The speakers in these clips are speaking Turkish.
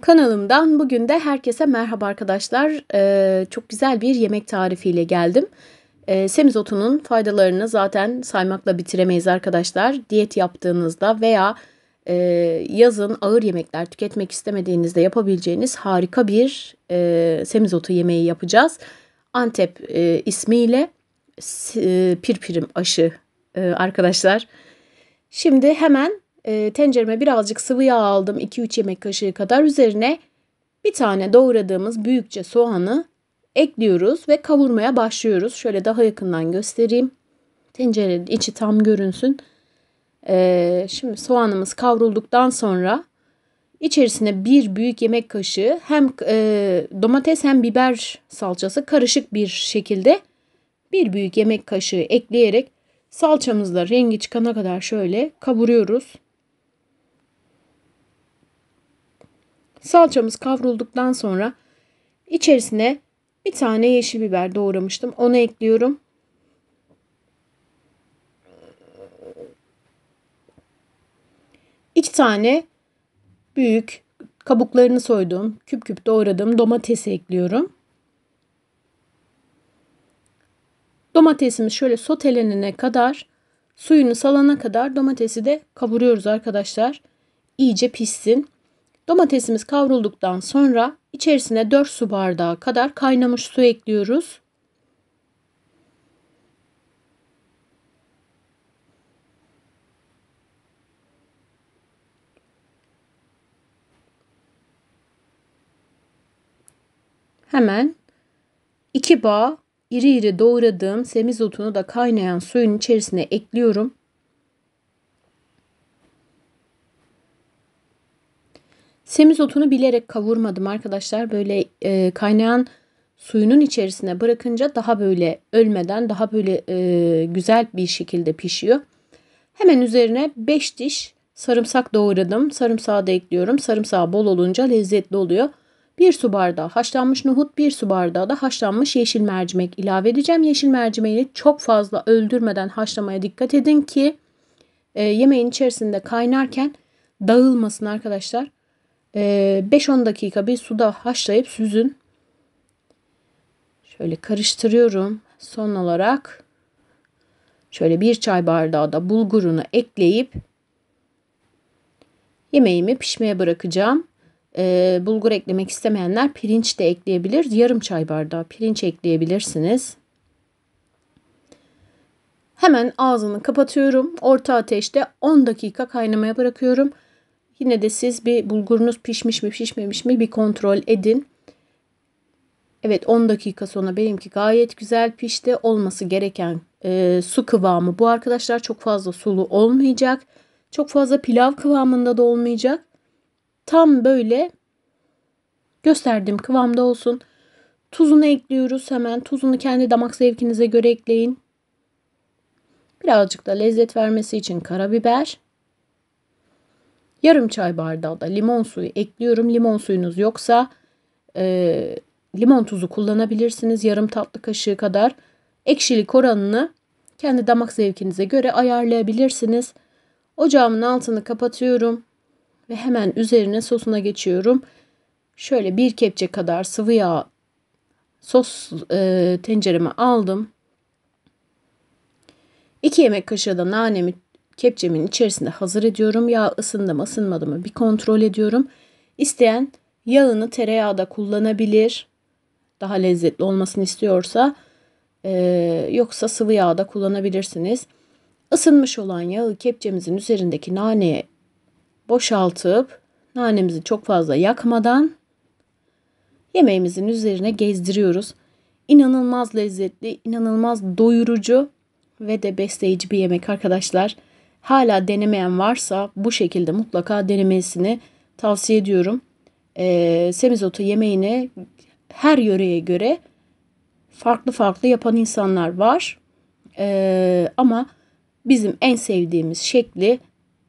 Kanalımdan bugün de herkese merhaba arkadaşlar. Ee, çok güzel bir yemek tarifiyle geldim. Ee, semizotunun faydalarını zaten saymakla bitiremeyiz arkadaşlar. Diyet yaptığınızda veya e, yazın ağır yemekler tüketmek istemediğinizde yapabileceğiniz harika bir e, semizotu yemeği yapacağız. Antep e, ismiyle e, pirpirim aşı e, arkadaşlar. Şimdi hemen e, tencereme birazcık sıvı yağ aldım 2-3 yemek kaşığı kadar. Üzerine bir tane doğradığımız büyükçe soğanı ekliyoruz ve kavurmaya başlıyoruz. Şöyle daha yakından göstereyim. Tencerenin içi tam görünsün. Ee, şimdi soğanımız kavrulduktan sonra içerisine bir büyük yemek kaşığı hem e, domates hem biber salçası karışık bir şekilde bir büyük yemek kaşığı ekleyerek salçamızla rengi çıkana kadar şöyle kavuruyoruz. Salçamız kavrulduktan sonra içerisine bir tane yeşil biber doğramıştım. Onu ekliyorum. İki tane büyük kabuklarını soydum, küp küp doğradım domatesi ekliyorum. Domatesimiz şöyle sotelenene kadar, suyunu salana kadar domatesi de kavuruyoruz arkadaşlar. İyice pişsin. Domatesimiz kavrulduktan sonra içerisine 4 su bardağı kadar kaynamış su ekliyoruz. Hemen 2 bağ iri iri doğradığım semizotunu da kaynayan suyun içerisine ekliyorum. otunu bilerek kavurmadım arkadaşlar. Böyle e, kaynayan suyunun içerisine bırakınca daha böyle ölmeden daha böyle e, güzel bir şekilde pişiyor. Hemen üzerine 5 diş sarımsak doğradım. Sarımsağı da ekliyorum. Sarımsağı bol olunca lezzetli oluyor. 1 su bardağı haşlanmış nohut, 1 su bardağı da haşlanmış yeşil mercimek ilave edeceğim. Yeşil mercimeği çok fazla öldürmeden haşlamaya dikkat edin ki e, yemeğin içerisinde kaynarken dağılmasın arkadaşlar. 5-10 ee, dakika bir suda haşlayıp süzün. Şöyle karıştırıyorum. Son olarak şöyle bir çay bardağı da bulgurunu ekleyip yemeğimi pişmeye bırakacağım. Ee, bulgur eklemek istemeyenler pirinç de ekleyebilir. Yarım çay bardağı pirinç ekleyebilirsiniz. Hemen ağzını kapatıyorum. Orta ateşte 10 dakika kaynamaya bırakıyorum. Yine de siz bir bulgurunuz pişmiş mi pişmemiş mi bir kontrol edin. Evet 10 dakika sonra benimki gayet güzel pişti. Olması gereken e, su kıvamı bu arkadaşlar. Çok fazla sulu olmayacak. Çok fazla pilav kıvamında da olmayacak. Tam böyle gösterdiğim kıvamda olsun. Tuzunu ekliyoruz hemen. Tuzunu kendi damak zevkinize göre ekleyin. Birazcık da lezzet vermesi için karabiber. Yarım çay bardağı da limon suyu ekliyorum. Limon suyunuz yoksa e, limon tuzu kullanabilirsiniz yarım tatlı kaşığı kadar. Ekşilik oranını kendi damak zevkinize göre ayarlayabilirsiniz. Ocağımın altını kapatıyorum ve hemen üzerine sosuna geçiyorum. Şöyle bir kepçe kadar sıvı yağ sos e, tencereme aldım. 2 yemek kaşığı da nanemi kepçemin içerisinde hazır ediyorum. Yağ ısındı mı ısınmadı mı bir kontrol ediyorum. İsteyen yağını tereyağda kullanabilir. Daha lezzetli olmasını istiyorsa ee, yoksa sıvı yağda kullanabilirsiniz. Isınmış olan yağı kepçemizin üzerindeki naneye boşaltıp nanemizi çok fazla yakmadan yemeğimizin üzerine gezdiriyoruz. İnanılmaz lezzetli, inanılmaz doyurucu ve de besleyici bir yemek arkadaşlar. Hala denemeyen varsa bu şekilde mutlaka denemesini tavsiye ediyorum. E, semizotu yemeğini her yöreye göre farklı farklı yapan insanlar var. E, ama bizim en sevdiğimiz şekli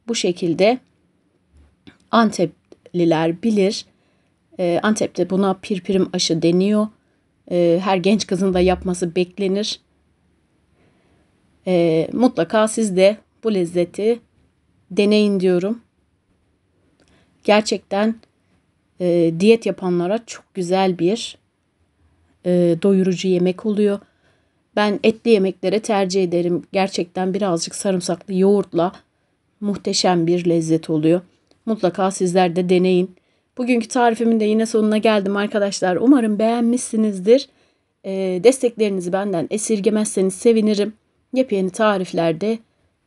bu şekilde Antepliler bilir. E, Antep'te buna pirpirim aşı deniyor. E, her genç kızın da yapması beklenir. E, mutlaka siz de bu lezzeti deneyin diyorum. Gerçekten e, diyet yapanlara çok güzel bir e, doyurucu yemek oluyor. Ben etli yemeklere tercih ederim. Gerçekten birazcık sarımsaklı yoğurtla muhteşem bir lezzet oluyor. Mutlaka sizler de deneyin. Bugünkü tarifimin de yine sonuna geldim arkadaşlar. Umarım beğenmişsinizdir. E, desteklerinizi benden esirgemezseniz sevinirim. Yepyeni tariflerde